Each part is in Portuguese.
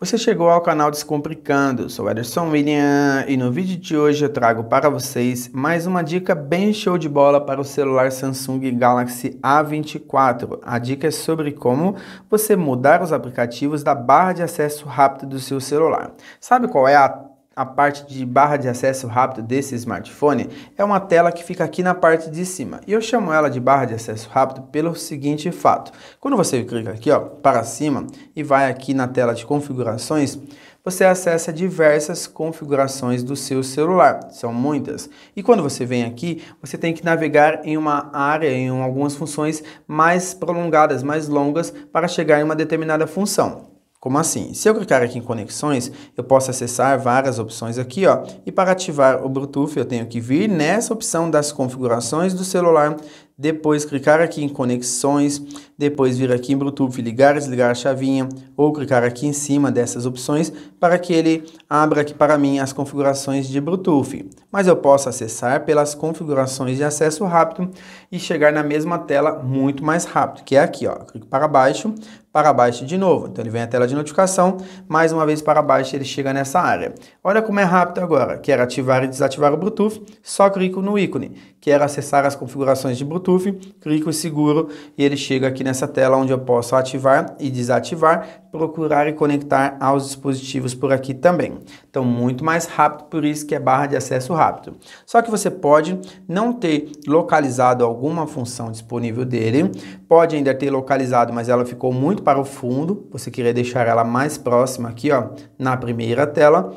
Você chegou ao canal Descomplicando, sou Ederson William e no vídeo de hoje eu trago para vocês mais uma dica bem show de bola para o celular Samsung Galaxy A24. A dica é sobre como você mudar os aplicativos da barra de acesso rápido do seu celular. Sabe qual é a a parte de barra de acesso rápido desse smartphone é uma tela que fica aqui na parte de cima. E eu chamo ela de barra de acesso rápido pelo seguinte fato. Quando você clica aqui ó, para cima e vai aqui na tela de configurações, você acessa diversas configurações do seu celular, são muitas. E quando você vem aqui, você tem que navegar em uma área, em algumas funções mais prolongadas, mais longas, para chegar em uma determinada função. Como assim? Se eu clicar aqui em conexões, eu posso acessar várias opções aqui, ó. E para ativar o Bluetooth, eu tenho que vir nessa opção das configurações do celular, depois clicar aqui em conexões, depois vir aqui em Bluetooth, ligar e desligar a chavinha, ou clicar aqui em cima dessas opções para que ele abra aqui para mim as configurações de Bluetooth. Mas eu posso acessar pelas configurações de acesso rápido e chegar na mesma tela muito mais rápido, que é aqui, ó. Clico para baixo, para baixo de novo. Então ele vem a tela de notificação, mais uma vez para baixo ele chega nessa área. Olha como é rápido agora. Quer ativar e desativar o Bluetooth, só clico no ícone. Quer acessar as configurações de Bluetooth, Bluetooth, clico em seguro e ele chega aqui nessa tela onde eu posso ativar e desativar, procurar e conectar aos dispositivos por aqui também. Então muito mais rápido, por isso que é barra de acesso rápido. Só que você pode não ter localizado alguma função disponível dele, pode ainda ter localizado, mas ela ficou muito para o fundo, você queria deixar ela mais próxima aqui ó, na primeira tela,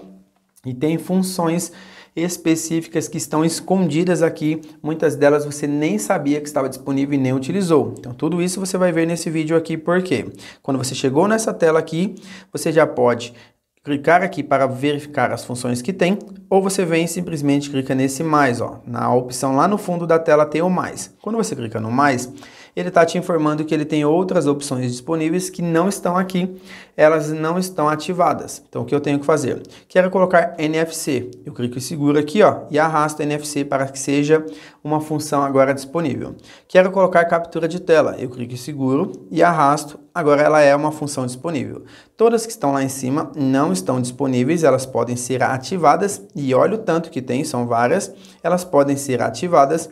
e tem funções específicas que estão escondidas aqui, muitas delas você nem sabia que estava disponível e nem utilizou. Então tudo isso você vai ver nesse vídeo aqui, porque quando você chegou nessa tela aqui, você já pode clicar aqui para verificar as funções que tem, ou você vem e simplesmente clica nesse mais, ó. Na opção lá no fundo da tela tem o mais. Quando você clica no mais, ele está te informando que ele tem outras opções disponíveis que não estão aqui, elas não estão ativadas. Então, o que eu tenho que fazer? Quero colocar NFC. Eu clico e seguro aqui ó, e arrasto NFC para que seja uma função agora disponível. Quero colocar captura de tela. Eu clico e seguro e arrasto. Agora ela é uma função disponível. Todas que estão lá em cima não estão disponíveis, elas podem ser ativadas e olha o tanto que tem, são várias. Elas podem ser ativadas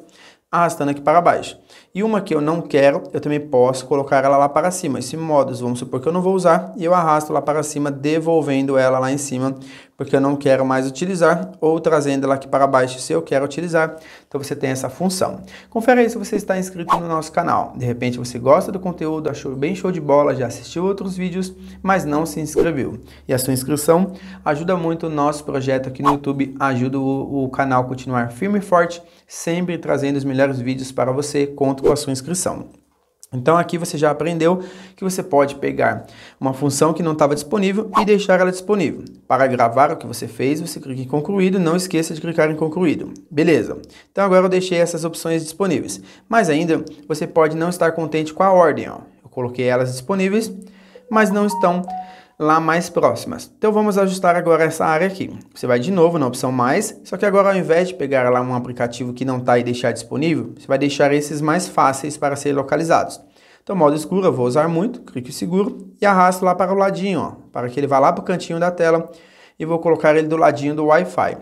arrastando aqui para baixo. E uma que eu não quero, eu também posso colocar ela lá para cima. Esse modus, vamos supor que eu não vou usar, e eu arrasto lá para cima, devolvendo ela lá em cima porque eu não quero mais utilizar, ou trazendo ela aqui para baixo se eu quero utilizar. Então você tem essa função. Confere aí se você está inscrito no nosso canal. De repente você gosta do conteúdo, achou bem show de bola, já assistiu outros vídeos, mas não se inscreveu. E a sua inscrição ajuda muito o nosso projeto aqui no YouTube, ajuda o, o canal a continuar firme e forte, sempre trazendo os melhores vídeos para você. Conto com a sua inscrição. Então aqui você já aprendeu que você pode pegar uma função que não estava disponível e deixar ela disponível. Para gravar o que você fez, você clica em concluído, não esqueça de clicar em concluído. Beleza. Então agora eu deixei essas opções disponíveis. Mas ainda, você pode não estar contente com a ordem. Ó. Eu coloquei elas disponíveis, mas não estão lá mais próximas. Então vamos ajustar agora essa área aqui. Você vai de novo na opção mais, só que agora ao invés de pegar lá um aplicativo que não está e deixar disponível, você vai deixar esses mais fáceis para serem localizados. Então modo escuro eu vou usar muito, clique seguro e arrasto lá para o ladinho, ó, para que ele vá lá para o cantinho da tela e vou colocar ele do ladinho do Wi-Fi.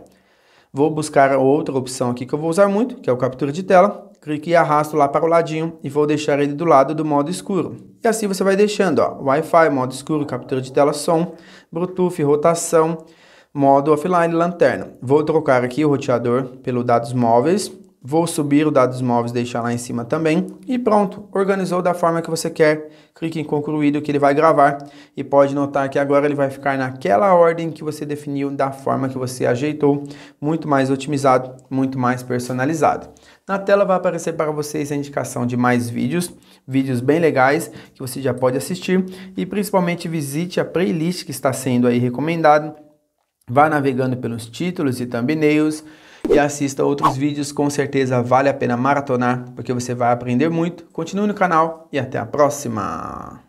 Vou buscar outra opção aqui que eu vou usar muito, que é o captura de tela clique e arrasto lá para o ladinho e vou deixar ele do lado do modo escuro. E assim você vai deixando, ó, Wi-Fi, modo escuro, captura de tela, som, Bluetooth, rotação, modo offline, lanterna. Vou trocar aqui o roteador pelo dados móveis, vou subir o dados móveis, deixar lá em cima também e pronto, organizou da forma que você quer. Clique em concluído que ele vai gravar e pode notar que agora ele vai ficar naquela ordem que você definiu da forma que você ajeitou, muito mais otimizado, muito mais personalizado. Na tela vai aparecer para vocês a indicação de mais vídeos, vídeos bem legais que você já pode assistir e principalmente visite a playlist que está sendo aí recomendada. Vá navegando pelos títulos e thumbnails e assista outros vídeos, com certeza vale a pena maratonar, porque você vai aprender muito. Continue no canal e até a próxima!